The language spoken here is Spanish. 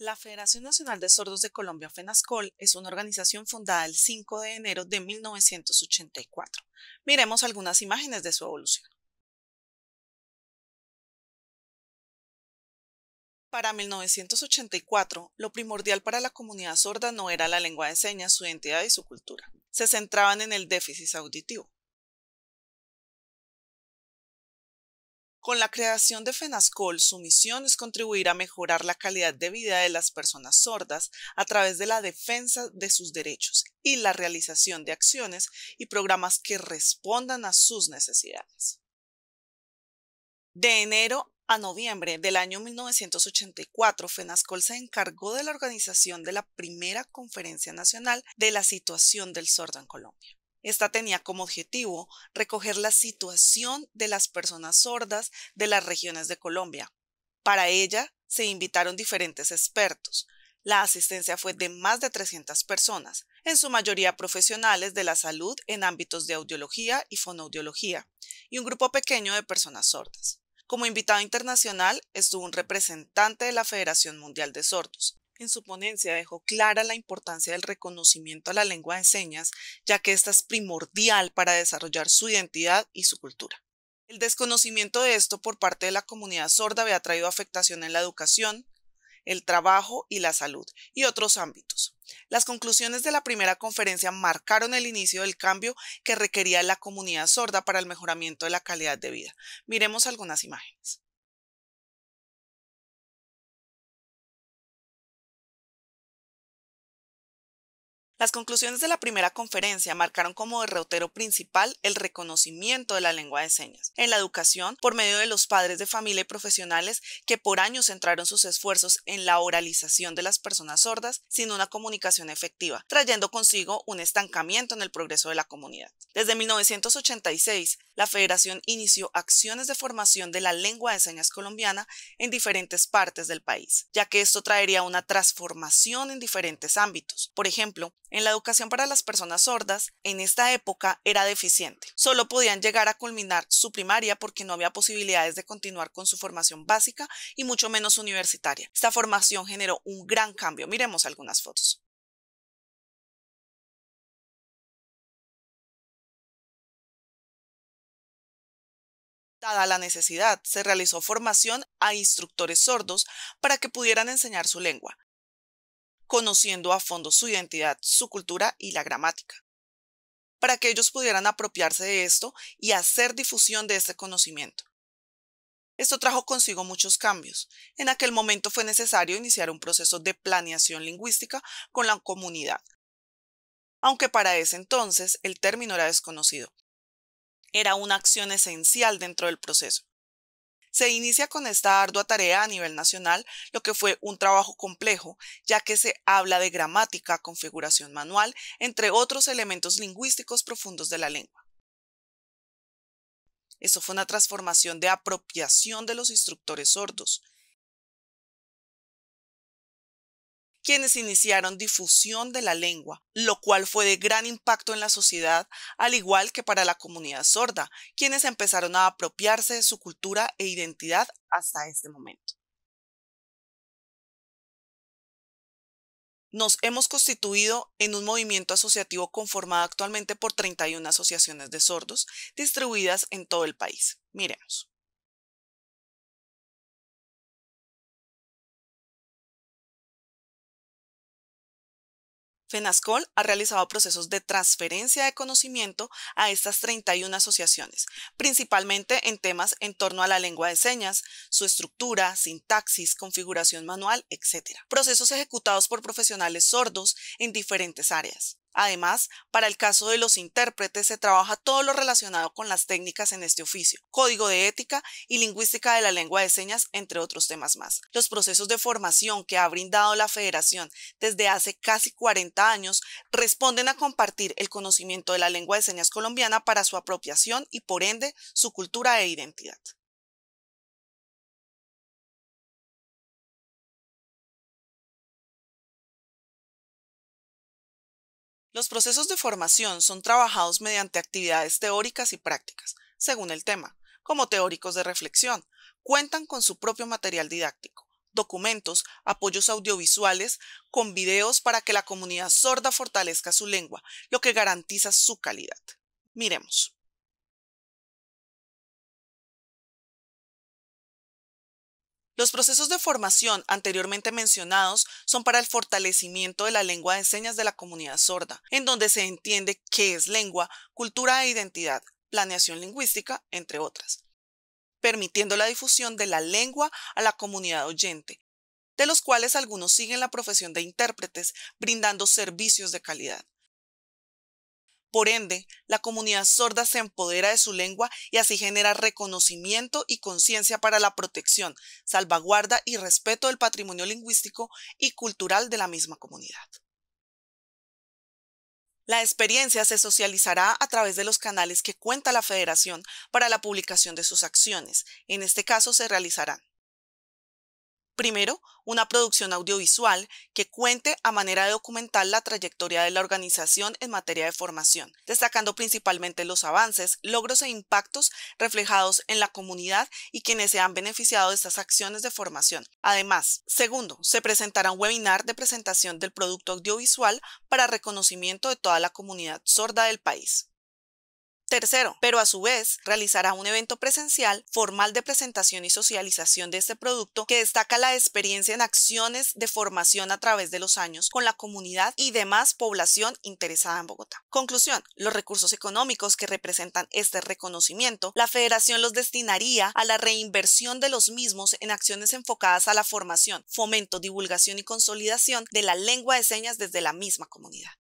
La Federación Nacional de Sordos de Colombia, FENASCOL, es una organización fundada el 5 de enero de 1984. Miremos algunas imágenes de su evolución. Para 1984, lo primordial para la comunidad sorda no era la lengua de señas, su identidad y su cultura. Se centraban en el déficit auditivo. Con la creación de FENASCOL, su misión es contribuir a mejorar la calidad de vida de las personas sordas a través de la defensa de sus derechos y la realización de acciones y programas que respondan a sus necesidades. De enero a noviembre del año 1984, FENASCOL se encargó de la organización de la primera conferencia nacional de la situación del sordo en Colombia. Esta tenía como objetivo recoger la situación de las personas sordas de las regiones de Colombia. Para ella se invitaron diferentes expertos. La asistencia fue de más de 300 personas, en su mayoría profesionales de la salud en ámbitos de audiología y fonoaudiología, y un grupo pequeño de personas sordas. Como invitado internacional estuvo un representante de la Federación Mundial de Sordos, en su ponencia dejó clara la importancia del reconocimiento a la lengua de señas, ya que esta es primordial para desarrollar su identidad y su cultura. El desconocimiento de esto por parte de la comunidad sorda había traído afectación en la educación, el trabajo y la salud, y otros ámbitos. Las conclusiones de la primera conferencia marcaron el inicio del cambio que requería la comunidad sorda para el mejoramiento de la calidad de vida. Miremos algunas imágenes. Las conclusiones de la primera conferencia marcaron como derrotero principal el reconocimiento de la lengua de señas en la educación por medio de los padres de familia y profesionales que por años centraron sus esfuerzos en la oralización de las personas sordas sin una comunicación efectiva, trayendo consigo un estancamiento en el progreso de la comunidad. Desde 1986, la Federación inició acciones de formación de la lengua de señas colombiana en diferentes partes del país, ya que esto traería una transformación en diferentes ámbitos. Por ejemplo, en la educación para las personas sordas, en esta época era deficiente. Solo podían llegar a culminar su primaria porque no había posibilidades de continuar con su formación básica y mucho menos universitaria. Esta formación generó un gran cambio. Miremos algunas fotos. Dada la necesidad, se realizó formación a instructores sordos para que pudieran enseñar su lengua, conociendo a fondo su identidad, su cultura y la gramática, para que ellos pudieran apropiarse de esto y hacer difusión de este conocimiento. Esto trajo consigo muchos cambios. En aquel momento fue necesario iniciar un proceso de planeación lingüística con la comunidad, aunque para ese entonces el término era desconocido era una acción esencial dentro del proceso. Se inicia con esta ardua tarea a nivel nacional, lo que fue un trabajo complejo, ya que se habla de gramática, configuración manual, entre otros elementos lingüísticos profundos de la lengua. Eso fue una transformación de apropiación de los instructores sordos, quienes iniciaron difusión de la lengua, lo cual fue de gran impacto en la sociedad, al igual que para la comunidad sorda, quienes empezaron a apropiarse de su cultura e identidad hasta este momento. Nos hemos constituido en un movimiento asociativo conformado actualmente por 31 asociaciones de sordos distribuidas en todo el país. Miremos. FENASCOL ha realizado procesos de transferencia de conocimiento a estas 31 asociaciones, principalmente en temas en torno a la lengua de señas, su estructura, sintaxis, configuración manual, etc. Procesos ejecutados por profesionales sordos en diferentes áreas. Además, para el caso de los intérpretes se trabaja todo lo relacionado con las técnicas en este oficio, código de ética y lingüística de la lengua de señas, entre otros temas más. Los procesos de formación que ha brindado la Federación desde hace casi 40 años responden a compartir el conocimiento de la lengua de señas colombiana para su apropiación y, por ende, su cultura e identidad. Los procesos de formación son trabajados mediante actividades teóricas y prácticas, según el tema, como teóricos de reflexión. Cuentan con su propio material didáctico, documentos, apoyos audiovisuales, con videos para que la comunidad sorda fortalezca su lengua, lo que garantiza su calidad. Miremos. Los procesos de formación anteriormente mencionados son para el fortalecimiento de la lengua de señas de la comunidad sorda, en donde se entiende qué es lengua, cultura e identidad, planeación lingüística, entre otras, permitiendo la difusión de la lengua a la comunidad oyente, de los cuales algunos siguen la profesión de intérpretes, brindando servicios de calidad. Por ende, la comunidad sorda se empodera de su lengua y así genera reconocimiento y conciencia para la protección, salvaguarda y respeto del patrimonio lingüístico y cultural de la misma comunidad. La experiencia se socializará a través de los canales que cuenta la Federación para la publicación de sus acciones. En este caso se realizarán Primero, una producción audiovisual que cuente a manera de documental la trayectoria de la organización en materia de formación, destacando principalmente los avances, logros e impactos reflejados en la comunidad y quienes se han beneficiado de estas acciones de formación. Además, segundo, se presentará un webinar de presentación del producto audiovisual para reconocimiento de toda la comunidad sorda del país. Tercero, pero a su vez realizará un evento presencial formal de presentación y socialización de este producto que destaca la experiencia en acciones de formación a través de los años con la comunidad y demás población interesada en Bogotá. Conclusión, los recursos económicos que representan este reconocimiento, la federación los destinaría a la reinversión de los mismos en acciones enfocadas a la formación, fomento, divulgación y consolidación de la lengua de señas desde la misma comunidad.